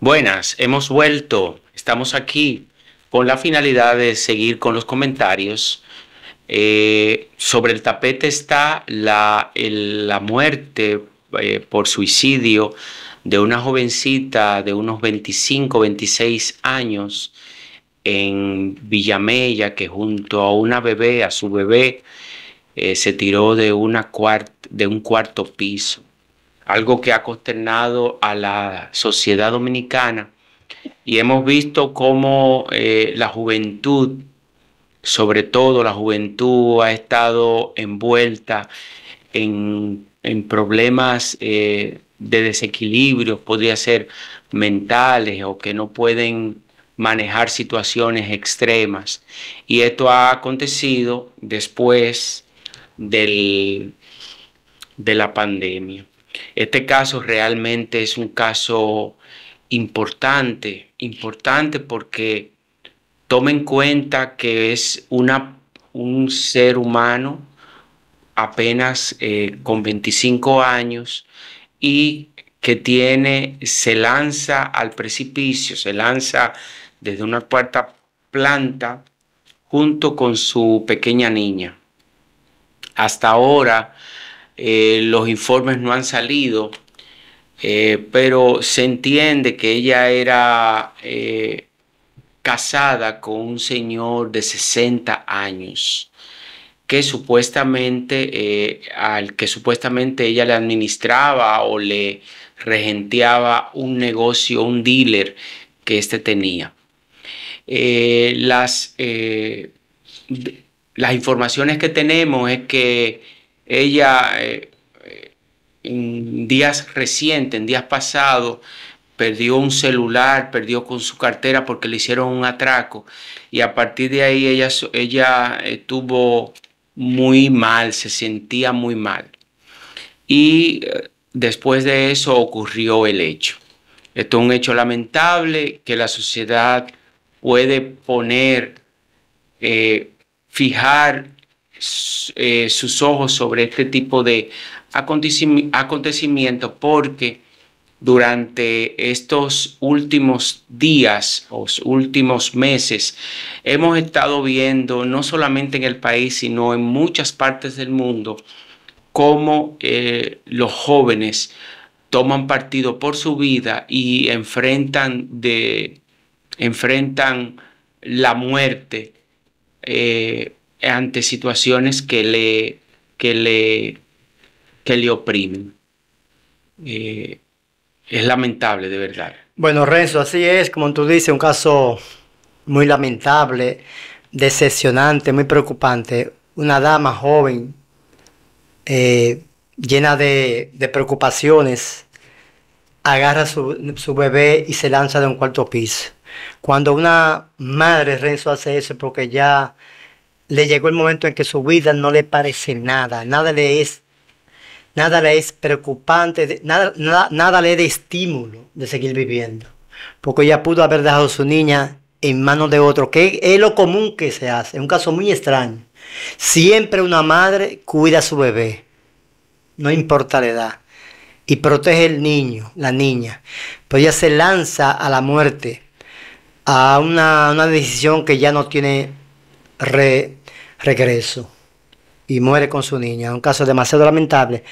Buenas, hemos vuelto. Estamos aquí con la finalidad de seguir con los comentarios. Eh, sobre el tapete está la, muerte eh, por suicidio de una jovencita de unos 25, 26 años en Villamella, que junto a una bebé, a su bebé, eh, se tiró de, una de un cuarto piso algo que ha consternado a la sociedad dominicana y hemos visto cómo eh, la juventud, sobre todo la juventud, ha estado envuelta en, problemas eh, de desequilibrio, podría ser mentales o que no pueden manejar situaciones extremas. Y esto ha acontecido después de la pandemia. Este caso realmente es un caso importante, importante porque tome en cuenta que es un ser humano apenas eh, con 25 años y que tiene, se lanza al precipicio, se lanza desde una cuarta planta junto con su pequeña niña. Hasta ahora, eh, los informes no han salido, eh, pero se entiende que ella era eh, casada con un señor de 60 años que supuestamente al que supuestamente ella le administraba o le regenteaba un negocio, un dealer que éste tenía. las, las informaciones que tenemos es que ella eh, eh, en días recientes, en días pasados, perdió un celular, perdió con su cartera porque le hicieron un atraco y a partir de ahí ella, ella estuvo eh, muy mal, se sentía muy mal. Y después de eso ocurrió el hecho. Esto es un hecho lamentable que la sociedad puede poner, fijar eh, sus ojos sobre este tipo de acontecimiento porque durante estos últimos días, o últimos meses, hemos estado viendo, no solamente en el país, sino en muchas partes del mundo, cómo eh, los jóvenes toman partido por su vida y enfrentan, de, enfrentan la muerte eh, ante situaciones que le, que le, que le oprimen. Eh, es lamentable, de verdad. Bueno, Renzo, así es, como tú dices, un caso muy lamentable, decepcionante, muy preocupante. Una dama joven, eh, llena de, de, preocupaciones, agarra su, su bebé y se lanza de un cuarto piso. Cuando una madre, Renzo, hace eso, porque ya le llegó el momento en que su vida no le parece nada, nada le es, nada le es preocupante, nada, nada, nada le da estímulo de seguir viviendo. Porque ella pudo haber dejado a su niña en manos de otro, que es lo común que se hace, es un caso muy extraño. Siempre una madre cuida a su bebé, no importa la edad, y protege el niño, la niña. Pero pues ella se lanza a la muerte, a una, una decisión que ya no tiene re, regreso y muere con su niña. Un caso demasiado lamentable.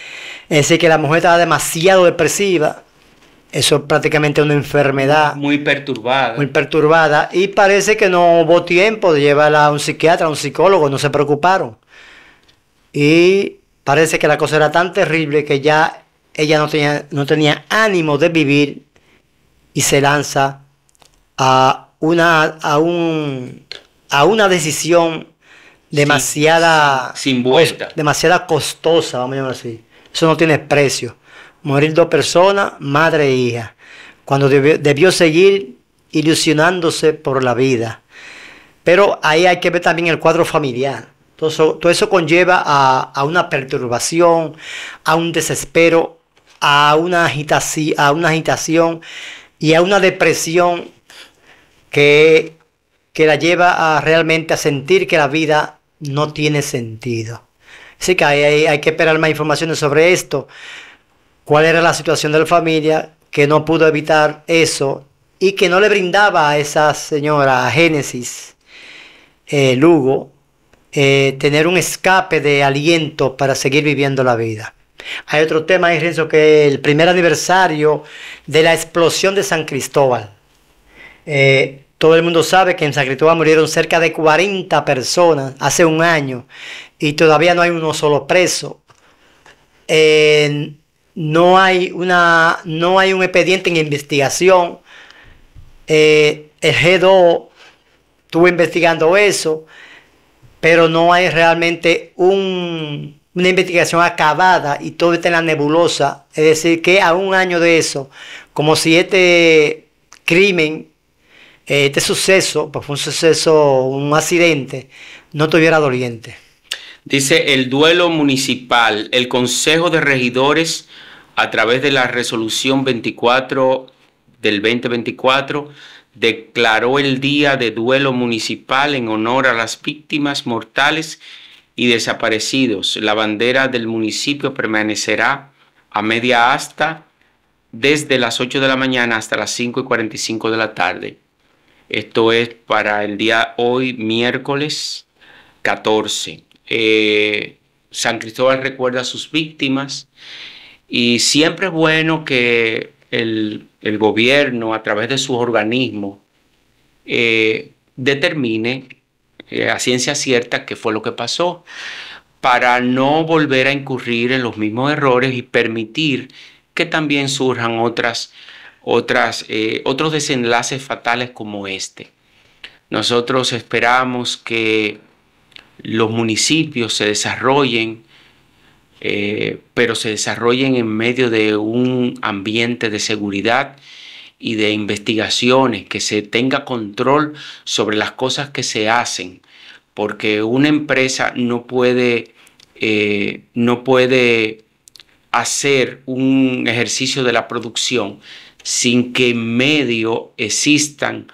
Es decir, que la mujer estaba demasiado depresiva. Eso es prácticamente una enfermedad. Muy perturbada. Muy perturbada. Y parece que no hubo tiempo de llevarla a un psiquiatra, a un psicólogo. No se preocuparon. Y parece que la cosa era tan terrible que ya ella no tenía, no tenía ánimo de vivir y se lanza a, una, a un a una decisión demasiada sin, vuelta. demasiada costosa, vamos a llamarlo así. Eso no tiene precio. Morir dos personas, madre e hija, cuando debió, seguir ilusionándose por la vida. Pero ahí hay que ver también el cuadro familiar. Todo eso, conlleva a, a, una perturbación, a un desespero, a una, agitación, a una agitación y a una depresión que que la lleva a realmente a sentir que la vida no tiene sentido. Así que hay, hay que esperar más informaciones sobre esto, cuál era la situación de la familia, que no pudo evitar eso y que no le brindaba a esa señora, a Génesis eh, Lugo, eh, tener un escape de aliento para seguir viviendo la vida. Hay otro tema, es Renzo, que el primer aniversario de la explosión de San Cristóbal. Eh, todo el mundo sabe que en San murieron cerca de 40 personas hace un año y todavía no hay uno solo preso. Eh, no, hay una, no hay un expediente en investigación. Eh, el G2 estuvo investigando eso, pero no hay realmente una investigación acabada y todo está en la nebulosa. Es decir, que a un año de eso, como si este crimen este suceso, pues fue un suceso, un accidente, no tuviera doliente. Dice el duelo municipal, el Consejo de Regidores, a través de la resolución 24 del 2024, declaró el día de duelo municipal en honor a las víctimas mortales y desaparecidos. La bandera del municipio permanecerá a media asta desde las 8 de la mañana hasta las 5 y 45 de la tarde. Esto es para el día hoy, miércoles 14. Eh, San Cristóbal recuerda a sus víctimas y siempre es bueno que el, gobierno, a través de sus organismos, eh, determine eh, a ciencia cierta qué fue lo que pasó para no volver a incurrir en los mismos errores y permitir que también surjan otras otras, eh, otros desenlaces fatales como este. Nosotros esperamos que los municipios se desarrollen, eh, pero se desarrollen en medio de un ambiente de seguridad y de investigaciones, que se tenga control sobre las cosas que se hacen, porque una empresa no puede, eh, no puede hacer un ejercicio de la producción sin que en medio existan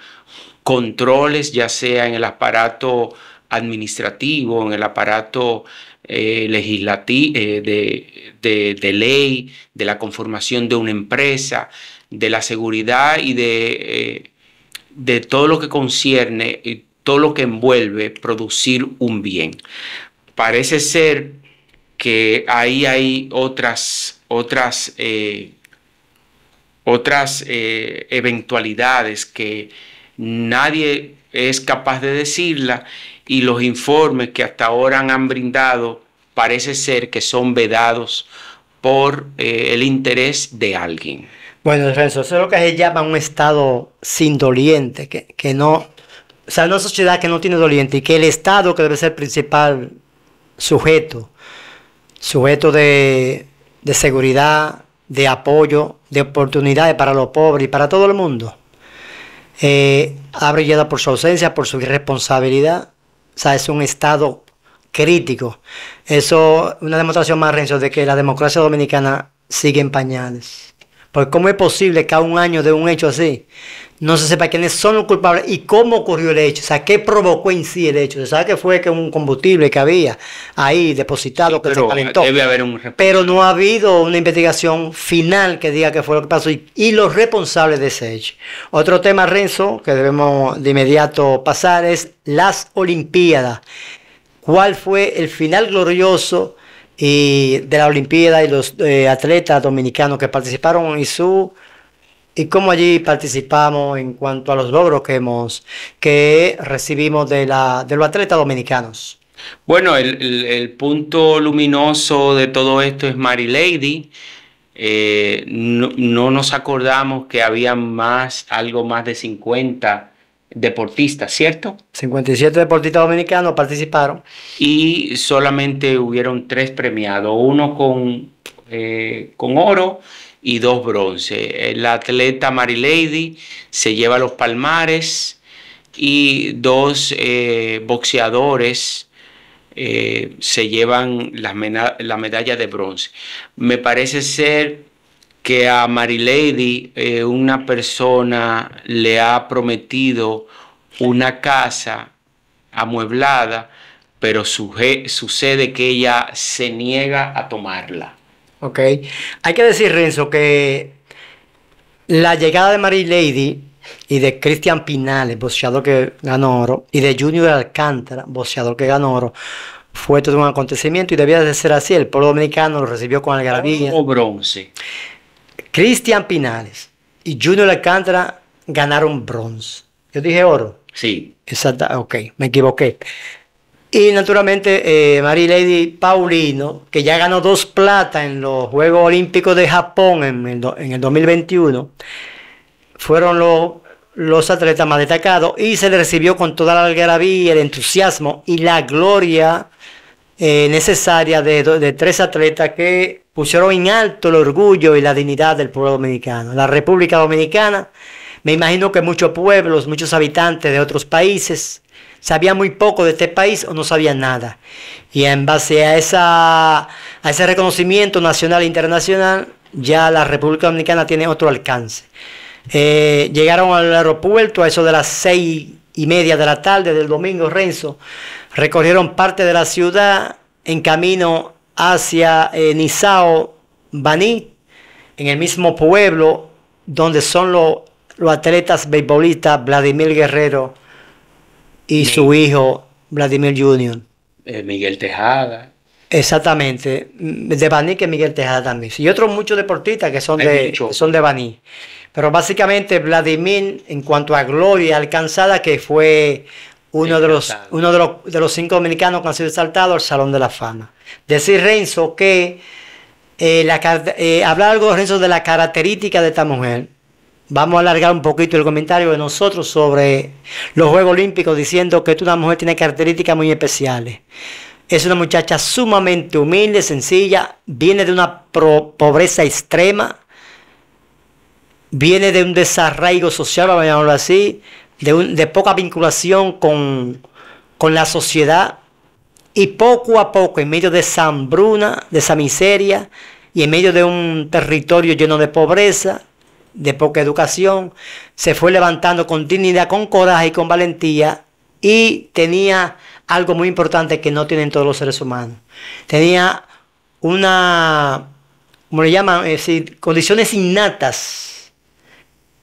controles, ya sea en el aparato administrativo, en el aparato eh, legislativo, eh, de, ley, de la conformación de una empresa, de la seguridad y de, eh, de todo lo que concierne y todo lo que envuelve producir un bien. Parece ser que ahí hay otras, otras otras eh, eventualidades que nadie es capaz de decirla y los informes que hasta ahora han brindado parece ser que son vedados por eh, el interés de alguien. Bueno, Renzo, eso es lo que se llama un estado sin doliente, que, no, o sea, una sociedad que no tiene doliente y que el Estado que debe ser el principal sujeto, sujeto de, de seguridad, de apoyo de oportunidades para los pobres y para todo el mundo, eh, ha brillado por su ausencia, por su irresponsabilidad. O sea, es un estado crítico. Eso es una demostración más, Renzo, de que la democracia dominicana sigue en pañales. Porque ¿cómo es posible que a un año de un hecho así no se sepa quiénes son los culpables y cómo ocurrió el hecho? O sea, ¿qué provocó en sí el hecho? O sabe que fue que un combustible que había ahí depositado que se calentó. pero no ha habido una investigación final que diga qué fue lo que pasó y, los responsables de ese hecho. Otro tema, Renzo, que debemos de inmediato pasar es las Olimpiadas. ¿Cuál fue el final glorioso y de la Olimpiada y los eh, atletas dominicanos que participaron en ISU y cómo allí participamos en cuanto a los logros que hemos que recibimos de la de los atletas dominicanos. Bueno, el, punto luminoso de todo esto es Mary Lady. Eh, no, no, nos acordamos que había más, algo más de 50 deportistas, ¿cierto? 57 deportistas dominicanos participaron. Y solamente hubieron tres premiados, uno con, eh, con oro y dos bronce. La atleta Lady se lleva los palmares y dos eh, boxeadores. Eh, se llevan la medalla de bronce. Me parece ser que a Marilady Lady eh, una persona le ha prometido una casa amueblada, pero sucede que ella se niega a tomarla. Ok. Hay que decir, Renzo, que la llegada de Mary Lady y de Cristian Pinales, boceador que ganó oro, y de Junior Alcántara, boceador que ganó oro, fue todo un acontecimiento y debía de ser así. El pueblo dominicano lo recibió con algarabía. O bronce. Cristian Pinales y Junior Alcántara ganaron bronce. Yo dije oro. Sí. Exacto, ok, me equivoqué. Y naturalmente, eh, Marie Lady Paulino, que ya ganó dos plata en los Juegos Olímpicos de Japón en el, 2021, fueron los, los atletas más destacados y se le recibió con toda la algarabía, el entusiasmo y la gloria eh, necesaria de, de, tres atletas que pusieron en alto el orgullo y la dignidad del pueblo dominicano. La República Dominicana, me imagino que muchos pueblos, muchos habitantes de otros países sabían muy poco de este país o no sabían nada. Y en base a, a ese reconocimiento nacional e internacional, ya la República Dominicana tiene otro alcance. Eh, llegaron al aeropuerto a eso de las seis y media de la tarde del domingo, Renzo, recorrieron parte de la ciudad en camino hacia eh, Nizao, Baní, en el mismo pueblo donde son los atletas beisbolistas Vladimir Guerrero y su hijo Vladimir junior eh, Miguel Tejada. Exactamente, mm, de Baní que Miguel Tejada también. Y otros muchos deportistas que son, de, son de Baní. Pero básicamente Vladimir, en cuanto a gloria alcanzada, que fue uno, de los, uno de, los, cinco dominicanos que han sido saltados al Salón de la Fama. Decir Renzo que eh, eh, hablar algo Renzo de la característica de esta mujer. Vamos a alargar un poquito el comentario de nosotros sobre los Juegos Olímpicos, diciendo que una mujer tiene características muy especiales. Es una muchacha sumamente humilde, sencilla, viene de una pobreza extrema viene de un desarraigo social, vamos a llamarlo así, de, poca vinculación con, la sociedad. Y poco a poco, en medio de esa hambruna, de esa miseria, y en medio de un territorio lleno de pobreza, de poca educación, se fue levantando con dignidad, con coraje y con valentía, y tenía algo muy importante que no tienen todos los seres humanos. Tenía una, como le llaman, es decir, condiciones innatas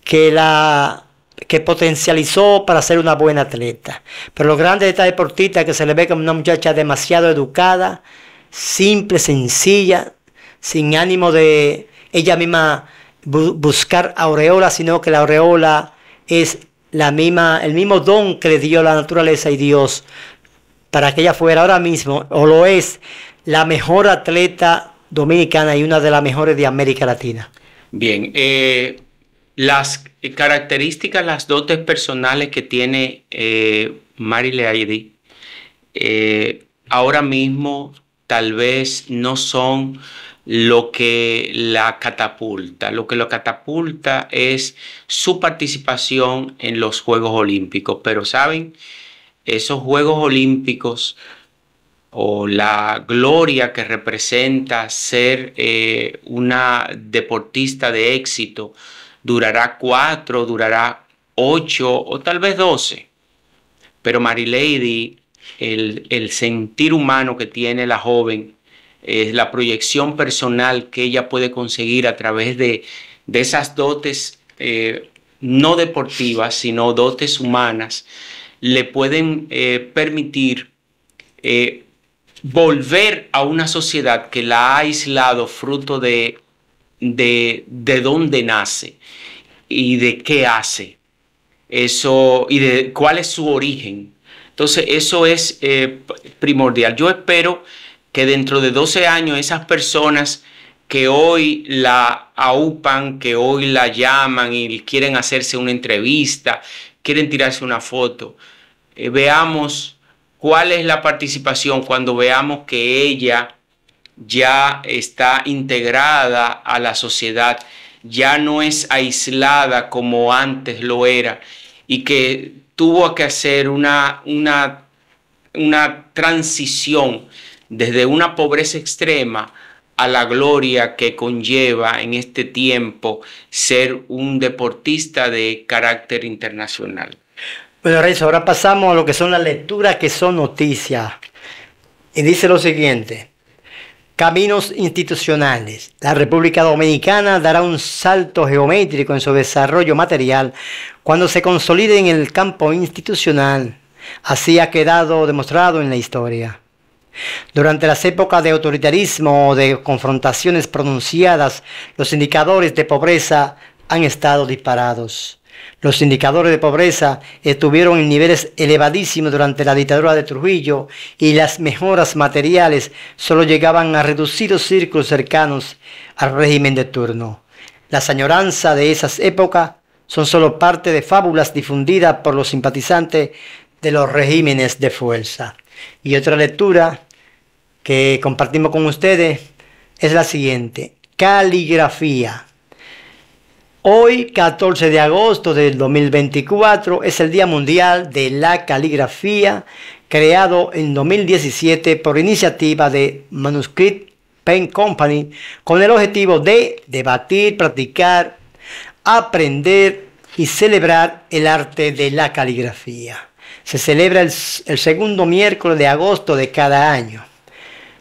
que la que potencializó para ser una buena atleta. Pero lo grande de esta deportista es que se le ve como una muchacha demasiado educada, simple, sencilla, sin ánimo de ella misma buscar aureola, sino que la aureola es la misma, el mismo don que le dio la naturaleza y Dios para que ella fuera ahora mismo, o lo es, la mejor atleta dominicana y una de las mejores de América Latina. Bien, eh, las características, las dotes personales que tiene eh, eh, ahora mismo tal vez no son lo que la catapulta. Lo que la catapulta es su participación en los Juegos Olímpicos. Pero saben, esos Juegos Olímpicos o la gloria que representa ser eh, una deportista de éxito, durará cuatro, durará ocho o tal vez doce. Pero Marilady, el, el sentir humano que tiene la joven, es la proyección personal que ella puede conseguir a través de, esas dotes eh, no deportivas, sino dotes humanas, le pueden eh, permitir eh, volver a una sociedad que la ha aislado fruto de de, de dónde nace y de qué hace eso y de cuál es su origen. Entonces, eso es eh, primordial. Yo espero que dentro de 12 años esas personas que hoy la aupan, que hoy la llaman y quieren hacerse una entrevista, quieren tirarse una foto, eh, veamos cuál es la participación cuando veamos que ella ya está integrada a la sociedad, ya no es aislada como antes lo era y que tuvo que hacer una, una, transición desde una pobreza extrema a la gloria que conlleva en este tiempo ser un deportista de carácter internacional. Bueno, Reyes, ahora pasamos a lo que son las lecturas que son noticias. Y dice lo siguiente, Caminos institucionales. La República Dominicana dará un salto geométrico en su desarrollo material cuando se consolide en el campo institucional. Así ha quedado demostrado en la historia. Durante las épocas de autoritarismo o de confrontaciones pronunciadas, los indicadores de pobreza han estado disparados. Los indicadores de pobreza estuvieron en niveles elevadísimos durante la dictadura de Trujillo y las mejoras materiales solo llegaban a reducidos círculos cercanos al régimen de turno. La añoranzas de esas épocas son solo parte de fábulas difundidas por los simpatizantes de los regímenes de fuerza. Y otra lectura que compartimos con ustedes es la siguiente. Caligrafía Hoy, 14 de agosto del 2024, es el Día Mundial de la Caligrafía, creado en 2017 por iniciativa de Manuscript Pen Company, con el objetivo de debatir, practicar, aprender y celebrar el arte de la caligrafía. Se celebra el, segundo miércoles de agosto de cada año.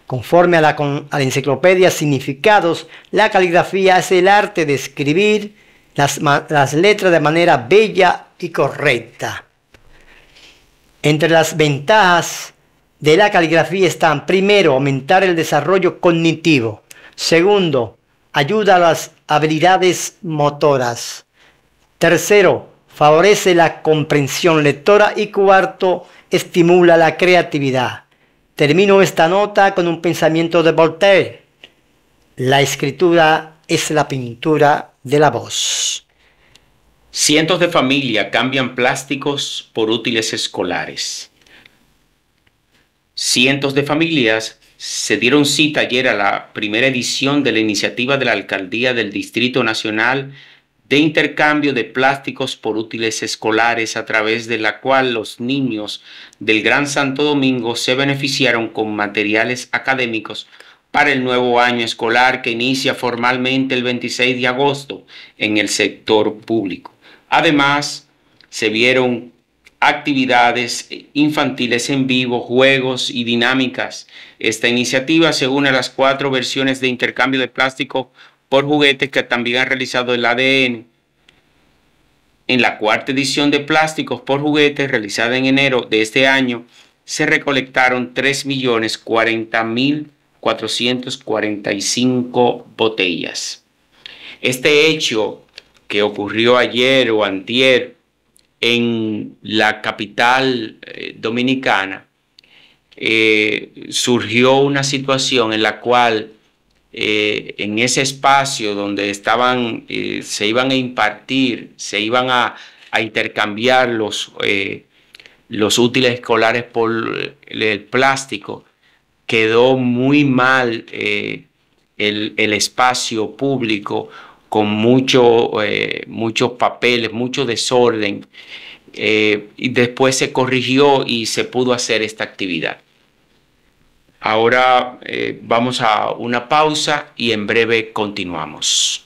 Conforme a la, a la enciclopedia Significados, la caligrafía es el arte de escribir, las, letras de manera bella y correcta. Entre las ventajas de la caligrafía están, primero, aumentar el desarrollo cognitivo. Segundo, ayuda a las habilidades motoras. Tercero, favorece la comprensión lectora. Y cuarto, estimula la creatividad. Termino esta nota con un pensamiento de Voltaire. La escritura es la pintura de la voz. Cientos de familias cambian plásticos por útiles escolares. Cientos de familias se dieron cita ayer a la primera edición de la iniciativa de la Alcaldía del Distrito Nacional de intercambio de plásticos por útiles escolares a través de la cual los niños del Gran Santo Domingo se beneficiaron con materiales académicos para el nuevo año escolar que inicia formalmente el 26 de agosto en el sector público. Además, se vieron actividades infantiles en vivo, juegos y dinámicas. Esta iniciativa se une a las cuatro versiones de intercambio de plástico por juguetes que también ha realizado el ADN. En la cuarta edición de Plásticos por Juguetes, realizada en enero de este año, se recolectaron 3.040.000 445 botellas. Este hecho que ocurrió ayer o antier en la capital eh, dominicana, eh, surgió una situación en la cual eh, en ese espacio donde estaban, se iban a impartir, se iban a, intercambiar los, los útiles escolares por el plástico, quedó muy mal eh, el, el, espacio público con mucho, eh, muchos papeles, mucho desorden. Eh, y después se corrigió y se pudo hacer esta actividad. Ahora vamos a una pausa y en breve continuamos.